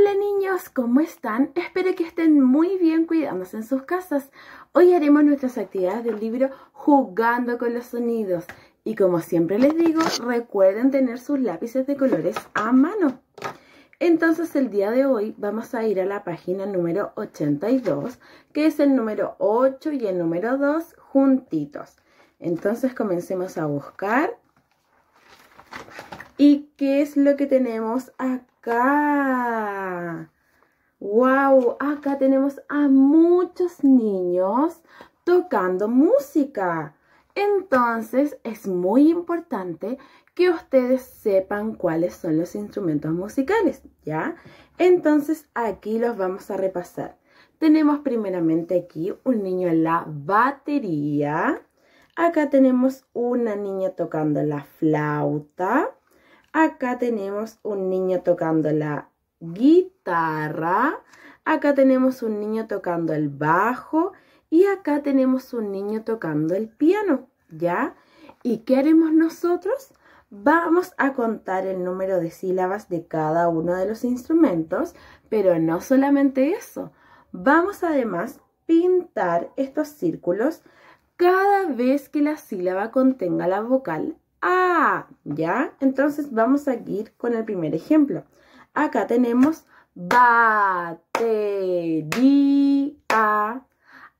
Hola niños, ¿cómo están? Espero que estén muy bien cuidándose en sus casas. Hoy haremos nuestras actividades del libro Jugando con los Sonidos. Y como siempre les digo, recuerden tener sus lápices de colores a mano. Entonces el día de hoy vamos a ir a la página número 82, que es el número 8 y el número 2 juntitos. Entonces comencemos a buscar ¿Y qué es lo que tenemos acá? ¡Wow! Acá tenemos a muchos niños tocando música. Entonces es muy importante que ustedes sepan cuáles son los instrumentos musicales, ¿ya? Entonces aquí los vamos a repasar. Tenemos primeramente aquí un niño en la batería. Acá tenemos una niña tocando la flauta. Acá tenemos un niño tocando la guitarra. Acá tenemos un niño tocando el bajo. Y acá tenemos un niño tocando el piano, ¿ya? ¿Y qué haremos nosotros? Vamos a contar el número de sílabas de cada uno de los instrumentos, pero no solamente eso. Vamos además pintar estos círculos cada vez que la sílaba contenga la vocal A. Ah, ¿Ya? Entonces vamos a ir con el primer ejemplo. Acá tenemos A.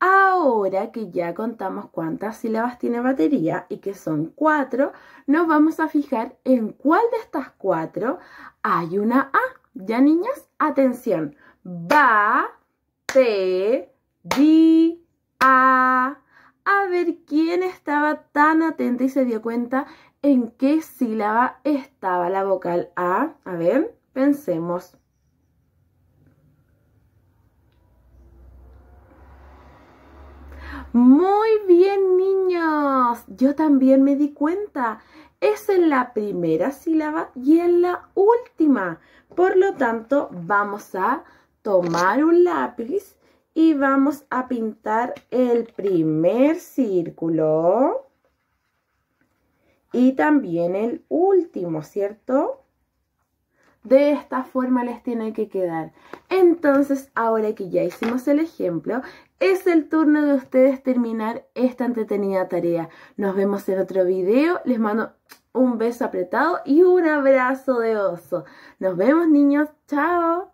Ahora que ya contamos cuántas sílabas tiene batería y que son cuatro, nos vamos a fijar en cuál de estas cuatro hay una A. ¿Ya niñas? Atención. Ba, te, di, a, a ver quién estaba tan atenta y se dio cuenta en qué sílaba estaba la vocal A. A ver, pensemos. Muy bien, niños. Yo también me di cuenta. Es en la primera sílaba y en la última. Por lo tanto, vamos a tomar un lápiz y vamos a pintar el primer círculo y también el último, ¿cierto? De esta forma les tiene que quedar. Entonces, ahora que ya hicimos el ejemplo, es el turno de ustedes terminar esta entretenida tarea. Nos vemos en otro video. Les mando un beso apretado y un abrazo de oso. Nos vemos niños. Chao.